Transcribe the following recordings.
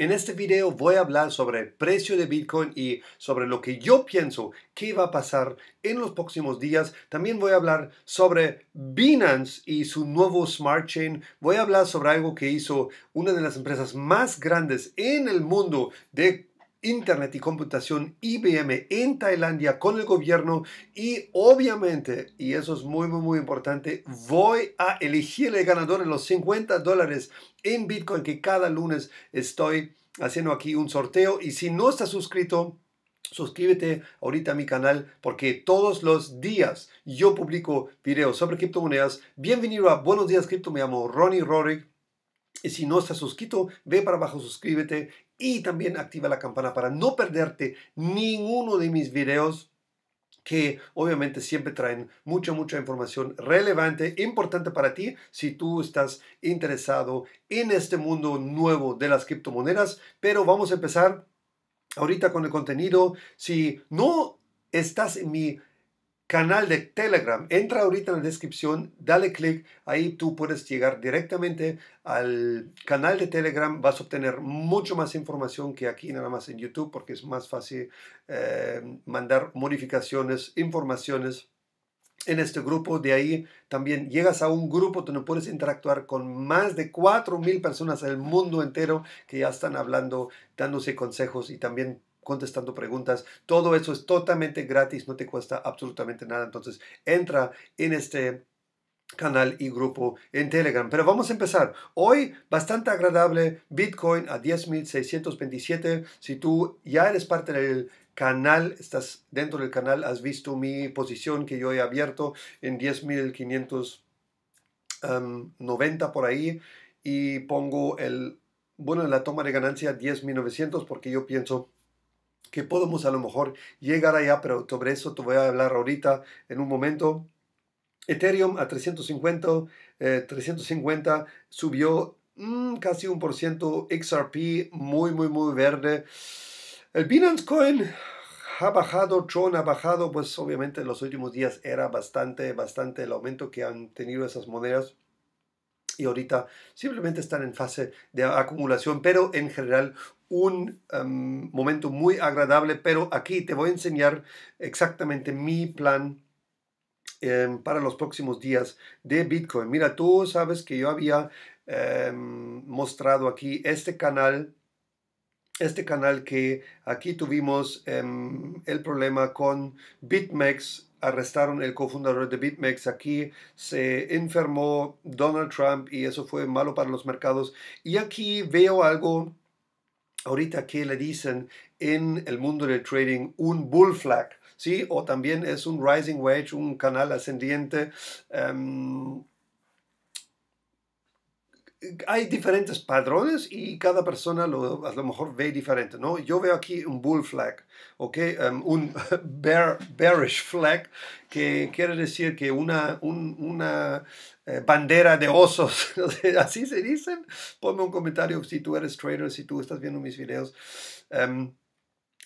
En este video voy a hablar sobre el precio de Bitcoin y sobre lo que yo pienso que va a pasar en los próximos días. También voy a hablar sobre Binance y su nuevo Smart Chain. Voy a hablar sobre algo que hizo una de las empresas más grandes en el mundo de Internet y Computación IBM en Tailandia con el gobierno y obviamente, y eso es muy muy muy importante, voy a elegir el ganador en los 50 dólares en Bitcoin que cada lunes estoy haciendo aquí un sorteo y si no estás suscrito, Suscríbete ahorita a mi canal porque todos los días yo publico videos sobre criptomonedas. Bienvenido a Buenos Días Cripto, me llamo Ronnie Rorick. Y si no estás suscrito, ve para abajo, suscríbete y también activa la campana para no perderte ninguno de mis videos que obviamente siempre traen mucha, mucha información relevante, importante para ti si tú estás interesado en este mundo nuevo de las criptomonedas. Pero vamos a empezar ahorita con el contenido. Si no estás en mi canal de Telegram. Entra ahorita en la descripción, dale clic, ahí tú puedes llegar directamente al canal de Telegram, vas a obtener mucho más información que aquí nada más en YouTube porque es más fácil eh, mandar modificaciones, informaciones en este grupo. De ahí también llegas a un grupo donde puedes interactuar con más de 4.000 personas del mundo entero que ya están hablando, dándose consejos y también contestando preguntas. Todo eso es totalmente gratis, no te cuesta absolutamente nada. Entonces, entra en este canal y grupo en Telegram. Pero vamos a empezar. Hoy, bastante agradable, Bitcoin a 10.627. Si tú ya eres parte del canal, estás dentro del canal, has visto mi posición que yo he abierto en 10.590 em, por ahí y pongo el, bueno, la toma de ganancia 10.900 porque yo pienso que podemos a lo mejor llegar allá, pero sobre eso te voy a hablar ahorita en un momento. Ethereum a 350, 350 eh, subió mm, casi un por ciento, XRP muy, muy, muy verde. El Binance Coin ha bajado, Tron ha bajado, pues obviamente en los últimos días era bastante, bastante el aumento que han tenido esas monedas y ahorita simplemente están en fase de acumulación, pero en general un em, momento muy agradable, pero aquí te voy a enseñar exactamente mi plan em, para los próximos días de Bitcoin. Mira, tú sabes que yo había em, mostrado aquí este canal este canal que aquí tuvimos el problema con BitMEX, arrestaron el cofundador de BitMEX, aquí se enfermó Donald Trump y eso fue malo para los mercados. Y aquí veo algo ahorita que le dicen en el mundo del trading un bull flag, ¿sí? O también es un rising wedge, un canal ascendiente. Em, hay diferentes padrones y cada persona lo, a lo mejor ve diferente, ¿no? Yo veo aquí un bull flag, ¿ok? Em, un bear, bearish flag, que quiere decir que una, un, una eh, bandera de osos, así se dicen. Ponme un comentario si tú eres trader, si tú estás viendo mis videos. Em,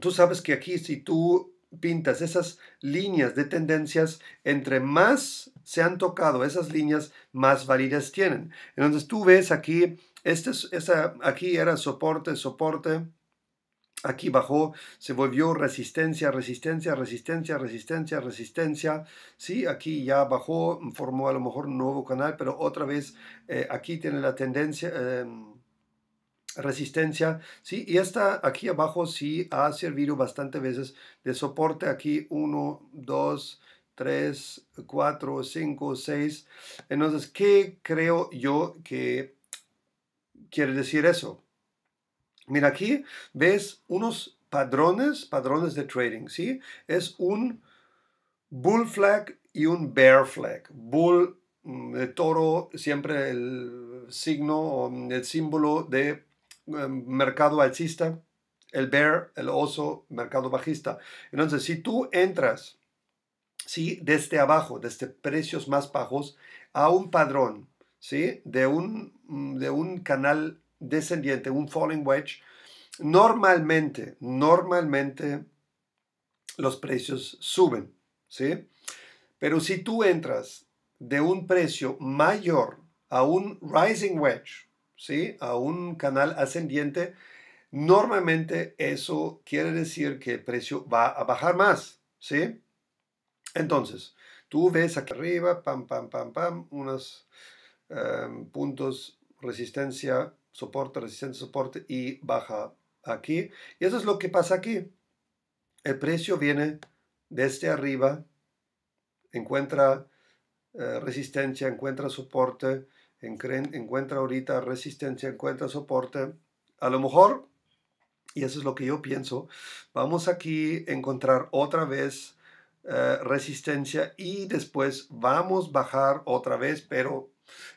tú sabes que aquí si tú pintas, esas líneas de tendencias, entre más se han tocado esas líneas, más válidas tienen. Entonces tú ves aquí, este, esa aquí era soporte, soporte, aquí bajó, se volvió resistencia, resistencia, resistencia, resistencia, resistencia. Sí, aquí ya bajó, formó a lo mejor un nuevo canal, pero otra vez eh, aquí tiene la tendencia... Em, resistencia, ¿sí? Y esta aquí abajo sí ha servido bastante veces de soporte aquí 1, 2, 3, 4, 5, 6. Entonces, ¿qué creo yo que quiere decir eso? Mira aquí, ves unos padrones, padrones de trading, ¿sí? Es un bull flag y un bear flag. Bull mm, de toro, siempre el signo, el símbolo de Em, mercado alcista, el bear, el oso, mercado bajista. Entonces, si tú entras, ¿sí? Desde este abajo, desde este precios más bajos, a un padrón, ¿sí? De un, mm, de un canal descendiente, un falling wedge, normalmente, normalmente los precios suben, ¿sí? Pero si tú entras de un precio mayor a un rising wedge, ¿sí? a un canal ascendiente, normalmente eso quiere decir que el precio va a bajar más. ¿sí? Entonces, tú ves aquí arriba, pam, pam, pam, pam, unos em, puntos, resistencia, soporte, resistencia, soporte y baja aquí. Y eso es lo que pasa aquí. El precio viene desde arriba, encuentra eh, resistencia, encuentra soporte encuentra ahorita resistencia, encuentra soporte. A lo mejor, y eso es lo que yo pienso, vamos aquí a encontrar otra vez eh, resistencia y después vamos a bajar otra vez, pero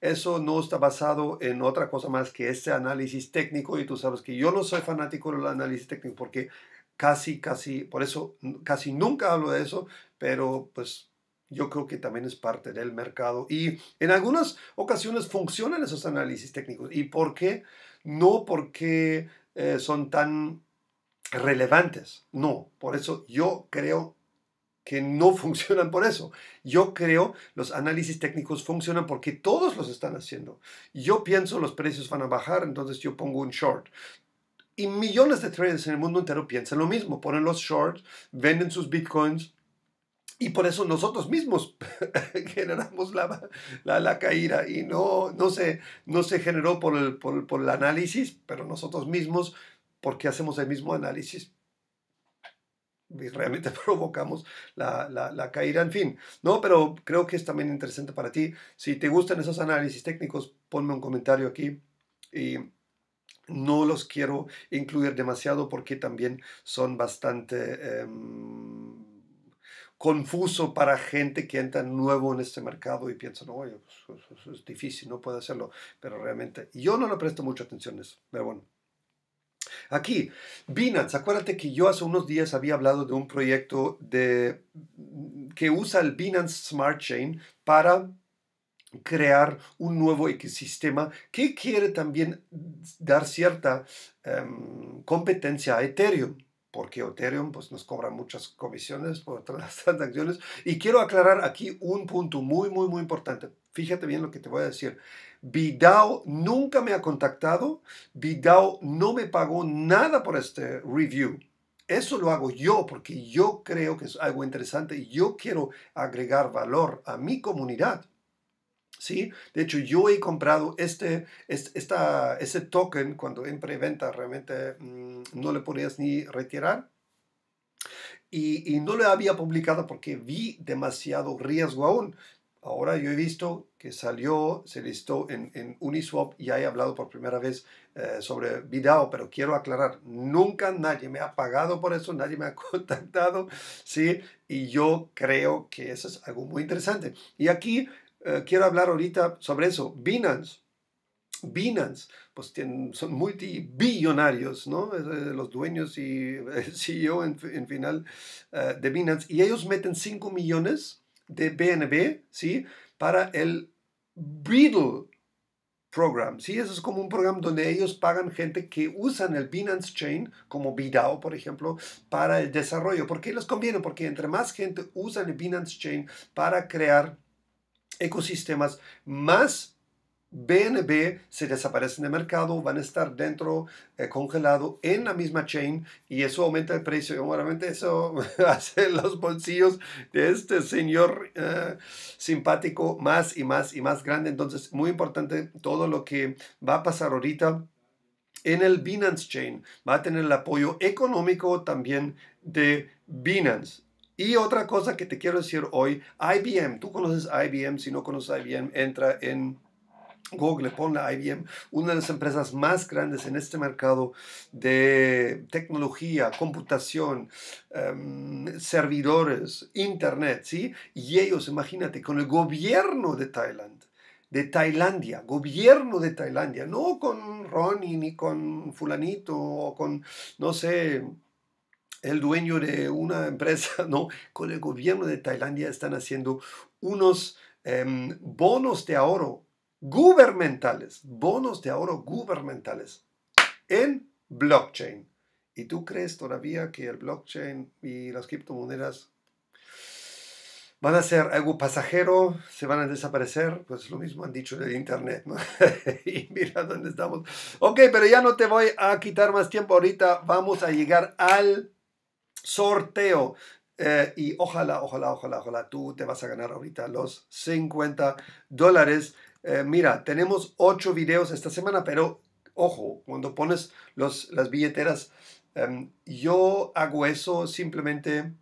eso no está basado en otra cosa más que este análisis técnico y tú sabes que yo no soy fanático del análisis técnico porque casi, casi, por eso casi nunca hablo de eso, pero pues yo creo que también es parte del mercado y en algunas ocasiones funcionan esos análisis técnicos. ¿Y por qué? No porque eh, son tan relevantes, no, por eso yo creo que no funcionan por eso. Yo creo los análisis técnicos funcionan porque todos los están haciendo. Yo pienso los precios van a bajar, entonces yo pongo un short. Y millones de traders en el mundo entero piensan lo mismo, ponen los shorts, venden sus bitcoins y por eso nosotros mismos generamos la, la, caída y no, no, se, no se generó por el, por, por el análisis, pero nosotros mismos, porque hacemos el mismo análisis, realmente provocamos la, la, la, caída, en fin. No, pero creo que es también interesante para ti. Si te gustan esos análisis técnicos, ponme un comentario aquí y no los quiero incluir demasiado porque también son bastante... Em, confuso para gente que entra nuevo en este mercado y piensa, no, oye, pues, pues, pues, es difícil, no puede hacerlo. Pero realmente, yo no le presto mucha atención a eso, pero bueno. Aquí, Binance, acuérdate que yo hace unos días había hablado de un proyecto de, que usa el Binance Smart Chain para crear un nuevo ecosistema que quiere también dar cierta em, competencia a Ethereum porque Ethereum pues, nos cobra muchas comisiones por las transacciones. Y quiero aclarar aquí un punto muy, muy, muy importante. Fíjate bien lo que te voy a decir. Vidao nunca me ha contactado. Vidao no me pagó nada por este review. Eso lo hago yo porque yo creo que es algo interesante yo quiero agregar valor a mi comunidad. ¿sí? De hecho, yo he comprado este, ese token cuando en preventa realmente mm, no le podías ni retirar. Y, no lo había publicado porque vi demasiado riesgo aún. Ahora yo he visto que salió, se listó en, en Uniswap, ya he hablado por primera vez eh, sobre Vidao, pero quiero aclarar, nunca nadie me ha pagado por eso, nadie me ha contactado, ¿sí? Y yo creo que eso es algo muy interesante. Y aquí eh, quiero hablar ahorita sobre eso. Binance. Binance, pues tienen, son multibillonarios, ¿no? Eh, los dueños y eh, el CEO en, final de Binance. Y ellos meten 5 millones de BNB, ¿sí? Para el Biddle Program, ¿sí? Eso es como un programa donde ellos pagan gente que usan el Binance Chain, como Bidao, por ejemplo, para el desarrollo. ¿Por qué les conviene? Porque entre más gente usan el Binance Chain para crear ecosistemas más BNB se desaparecen del mercado, van a estar dentro eh, congelado en la misma chain y eso aumenta el precio. Y obviamente eso hace los bolsillos de este señor eh, simpático más y más y más grande. Entonces, muy importante todo lo que va a pasar ahorita en el Binance Chain. Va a tener el apoyo económico también de Binance. Y otra cosa que te quiero decir hoy, IBM, tú conoces IBM, si no conoces IBM, entra en Google, ponle IBM, una de las empresas más grandes en este mercado de tecnología, computación, em, servidores, internet, ¿sí? Y ellos, imagínate, con el gobierno de Tailandia de Tailandia, gobierno de Tailandia, no con Ronnie ni con fulanito o con, no sé, el dueño de una empresa, ¿no? Con el gobierno de Tailandia están haciendo unos em, bonos de ahorro gubernamentales, bonos de ahorro gubernamentales en blockchain. ¿Y tú crees todavía que el blockchain y las criptomonedas van a ser algo pasajero, se van a desaparecer, pues lo mismo han dicho del Internet, ¿no? y mira dónde estamos. Ok, pero ya no te voy a quitar más tiempo ahorita, vamos a llegar al sorteo. Eh, y ojalá, ojalá, ojalá, ojalá tú te vas a ganar ahorita los 50 dólares. Eh, mira, tenemos 8 videos esta semana, pero ojo, cuando pones los, las billeteras, em, yo hago eso simplemente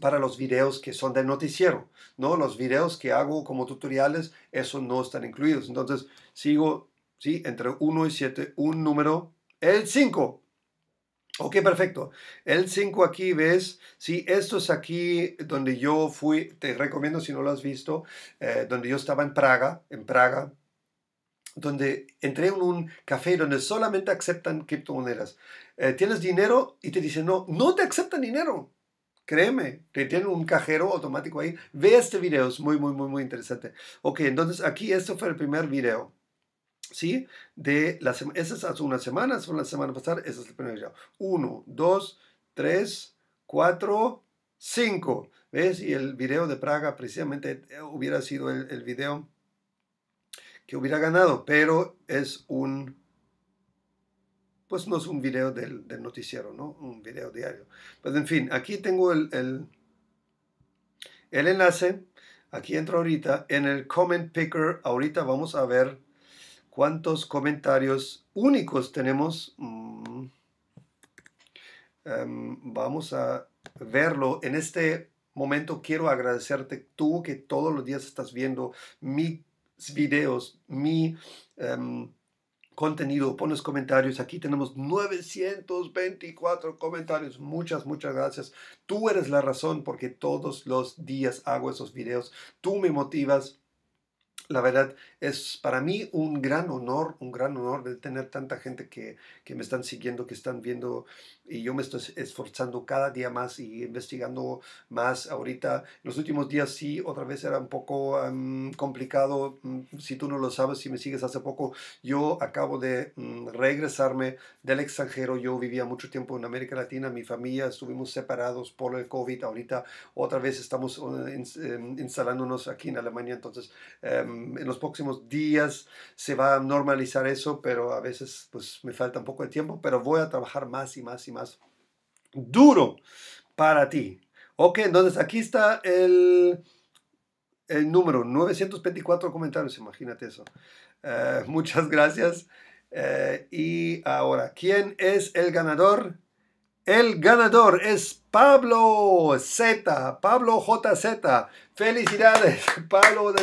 para los videos que son del noticiero, ¿no? Los videos que hago como tutoriales, eso no están incluidos. Entonces, sigo, ¿sí? Entre 1 y 7, un número, el 5. Ok, perfecto. El 5 aquí ves, sí, esto es aquí donde yo fui, te recomiendo si no lo has visto, eh, donde yo estaba en Praga, en Praga, donde entré en un café donde solamente aceptan criptomonedas. Eh, tienes dinero y te dicen, no, no te aceptan dinero. Créeme, te tienen un cajero automático ahí. Ve este video, es muy, muy, muy, muy interesante. Ok, entonces aquí, esto fue el primer video. ¿sí? De la esa es hace una semana, fue la semana pasada, ese es el primera ya 1, 2, 3, 4, 5. ¿Ves? Y el video de Praga precisamente eh, hubiera sido el, video que hubiera ganado, pero es un pues no es un video del, noticiero, ¿no? Un video diario. Pues en fin, aquí tengo el, el, el, enlace. Aquí entro ahorita en el comment picker. Ahorita vamos a ver ¿Cuántos comentarios únicos tenemos? Mm. Em, vamos a verlo. En este momento quiero agradecerte tú que todos los días estás viendo mis videos, mi em, contenido, pones comentarios. Aquí tenemos 924 comentarios. Muchas, muchas gracias. Tú eres la razón porque todos los días hago esos videos. Tú me motivas la verdad es para mí un gran honor, un gran honor de tener tanta gente que, que, me están siguiendo, que están viendo y yo me estoy esforzando cada día más y investigando más ahorita. Los últimos días sí, otra vez era un poco complicado. Mm, si tú no lo sabes, si me sigues hace poco, yo acabo de mm, regresarme del extranjero. Yo vivía mucho tiempo en América Latina, mi familia, estuvimos separados por el COVID. Ahorita otra vez estamos eh, em, instalándonos aquí en Alemania, entonces... Em, Mm, en los próximos días se va a normalizar eso, pero a veces pues me falta un poco de tiempo, pero voy a trabajar más y más y más duro para ti. Ok, entonces aquí está el, el número, 924 comentarios, imagínate eso. Eh, muchas gracias. Eh, y ahora, ¿quién es el ganador? El ganador es Pablo Z, Pablo JZ. Felicidades, Pablo.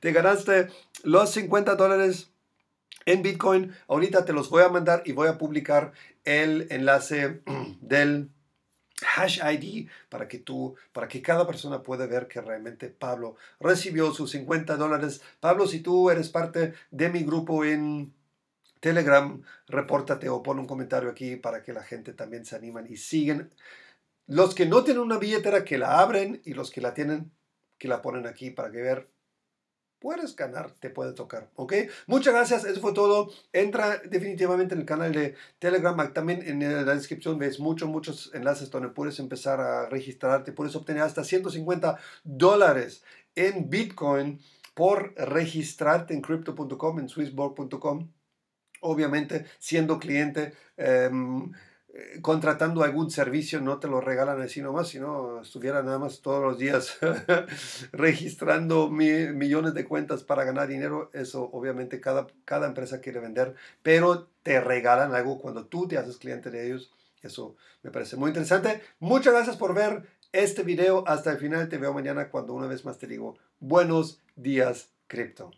Te ganaste los 50 dólares en Bitcoin. Ahorita te los voy a mandar y voy a publicar el enlace del hash ID para que tú, para que cada persona pueda ver que realmente Pablo recibió sus 50 dólares. Pablo, si tú eres parte de mi grupo en Telegram, repórtate o pon un comentario aquí para que la gente también se anima y siguen. Los que no tienen una billetera, que la abren y los que la tienen, que la ponen aquí para que ver. Puedes ganar, te puede tocar, ¿ok? Muchas gracias, eso fue todo. Entra definitivamente en el canal de Telegram, también en eh, la descripción ves muchos, muchos enlaces donde puedes empezar a registrarte, puedes obtener hasta 150 dólares en Bitcoin por registrarte en crypto.com, en swissborg.com obviamente siendo cliente, em, eh, contratando algún servicio, no te lo regalan así nomás, sino estuviera nada más todos los días registrando millones de cuentas para ganar dinero, eso obviamente cada, cada empresa quiere vender, pero te regalan algo cuando tú te haces cliente de ellos. Eso me parece muy interesante. Muchas gracias por ver este video hasta el final. Te veo mañana cuando una vez más te digo buenos días cripto.